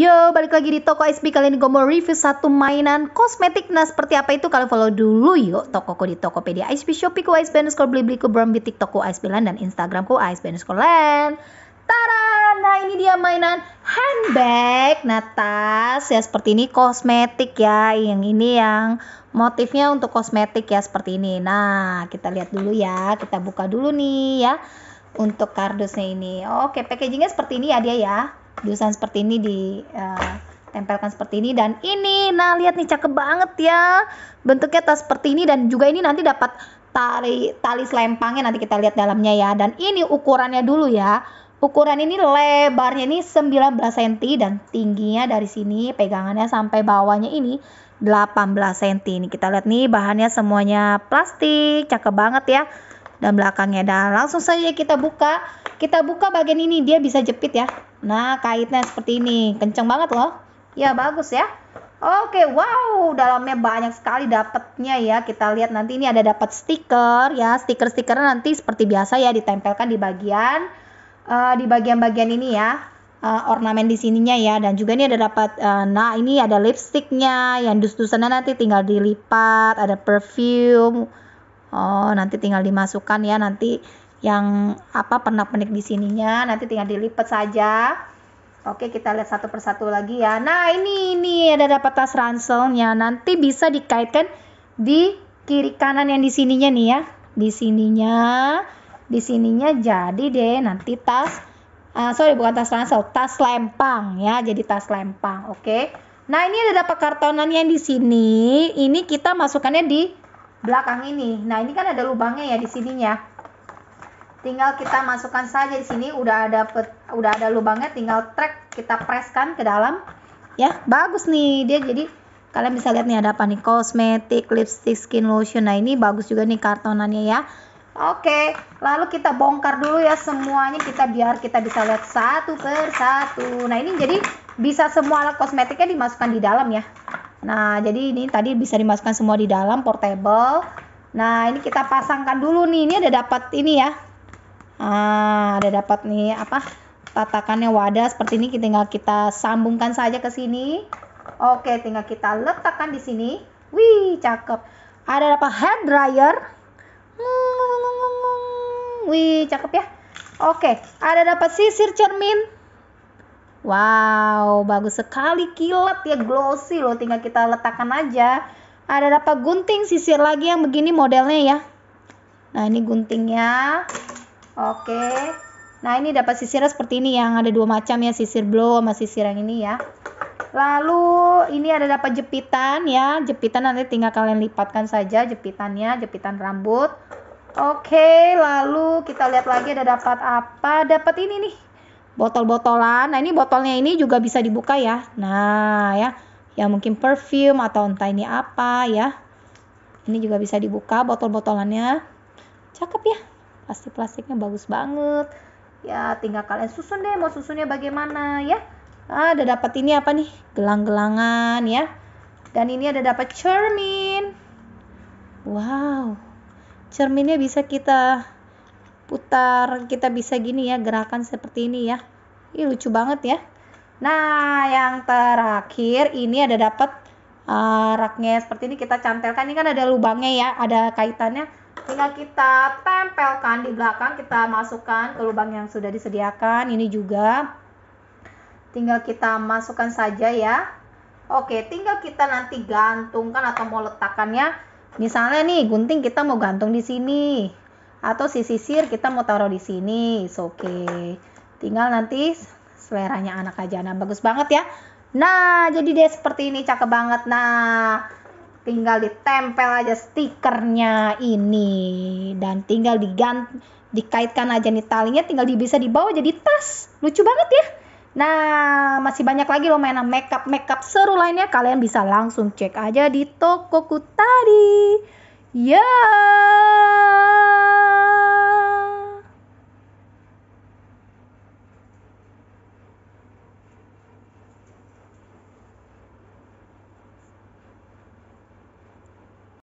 Yo, balik lagi di Toko SP Kali ini gue mau review satu mainan kosmetik Nah seperti apa itu kalian follow dulu yuk toko ku di Tokopedia HP Shopeeku ASB ku Brom, Bitik toko ASB Land Dan Instagramku ASB underscore Land Tada! Nah ini dia mainan handbag Nah tas ya seperti ini kosmetik ya Yang ini yang motifnya untuk kosmetik ya seperti ini Nah kita lihat dulu ya Kita buka dulu nih ya Untuk kardusnya ini Oke packagingnya seperti ini ya dia ya diusan seperti ini di eh, tempelkan seperti ini dan ini nah lihat nih cakep banget ya bentuknya tas seperti ini dan juga ini nanti dapat tali tali selempangnya nanti kita lihat dalamnya ya dan ini ukurannya dulu ya ukuran ini lebarnya ini 19 cm dan tingginya dari sini pegangannya sampai bawahnya ini 18 cm ini kita lihat nih bahannya semuanya plastik cakep banget ya dan belakangnya dan langsung saja kita buka kita buka bagian ini dia bisa jepit ya Nah, kaitnya seperti ini. Kenceng banget loh. Ya, bagus ya. Oke, wow, dalamnya banyak sekali dapatnya ya. Kita lihat nanti ini ada dapat stiker ya. stiker stikernya nanti seperti biasa ya ditempelkan di bagian uh, di bagian-bagian ini ya. Uh, ornamen di sininya ya dan juga ini ada dapat uh, nah ini ada lipstiknya yang dus-dusannya nanti tinggal dilipat, ada perfume. Oh, nanti tinggal dimasukkan ya nanti yang apa pernak-pernik di sininya nanti tinggal dilipat saja Oke kita lihat satu persatu lagi ya nah ini ini ada dapat tas ranselnya nanti bisa dikaitkan di kiri kanan yang di sininya nih ya di sininya di sininya jadi deh nanti tas uh, sorry bukan tas ransel tas lempang ya jadi tas lempang oke nah ini ada dapat kartonan yang di sini ini kita masukkannya di belakang ini nah ini kan ada lubangnya ya di sininya tinggal kita masukkan saja di sini udah ada udah ada lubangnya tinggal track kita preskan ke dalam ya bagus nih dia jadi kalian bisa lihat nih ada apa nih kosmetik lipstick skin lotion nah ini bagus juga nih kartonannya ya oke lalu kita bongkar dulu ya semuanya kita biar kita bisa lihat satu per satu nah ini jadi bisa semua alat kosmetiknya dimasukkan di dalam ya nah jadi ini tadi bisa dimasukkan semua di dalam portable nah ini kita pasangkan dulu nih ini ada dapat ini ya ah ada dapat nih apa tatakannya wadah seperti ini kita tinggal kita sambungkan saja ke sini oke tinggal kita letakkan di sini wih cakep ada apa? hair dryer wih cakep ya oke ada dapat sisir cermin Wow, bagus sekali kilat ya glossy loh. Tinggal kita letakkan aja. Ada dapat gunting sisir lagi yang begini modelnya ya. Nah, ini guntingnya. Oke. Nah, ini dapat sisirnya seperti ini yang ada dua macam ya, sisir blow sama sisir yang ini ya. Lalu ini ada dapat jepitan ya. Jepitan nanti tinggal kalian lipatkan saja jepitannya, jepitan rambut. Oke, lalu kita lihat lagi ada dapat apa? Dapat ini nih. Botol-botolan. Nah, ini botolnya ini juga bisa dibuka ya. Nah, ya. Ya mungkin perfume atau entah ini apa ya. Ini juga bisa dibuka botol-botolannya. Cakep ya pasti plastiknya bagus banget ya tinggal kalian susun deh mau susunnya bagaimana ya ah, ada dapat ini apa nih gelang-gelangan ya dan ini ada dapat cermin wow cerminnya bisa kita putar kita bisa gini ya gerakan seperti ini ya ini lucu banget ya nah yang terakhir ini ada dapat uh, ah, raknya seperti ini kita cantelkan ini kan ada lubangnya ya ada kaitannya tinggal kita tempelkan di belakang, kita masukkan ke lubang yang sudah disediakan. Ini juga tinggal kita masukkan saja ya. Oke, tinggal kita nanti gantungkan atau mau letakkannya. Misalnya nih, gunting kita mau gantung di sini. Atau si sisir kita mau taruh di sini. Oke. Okay. Tinggal nanti seleranya anak aja. Nah, bagus banget ya. Nah, jadi dia seperti ini, cakep banget. Nah, tinggal ditempel aja stikernya ini dan tinggal diganti dikaitkan aja nih talinya tinggal di, bisa dibawa jadi tas lucu banget ya Nah, masih banyak lagi loh mainan makeup makeup seru lainnya kalian bisa langsung cek aja di tokoku tadi. Ya. Yeah.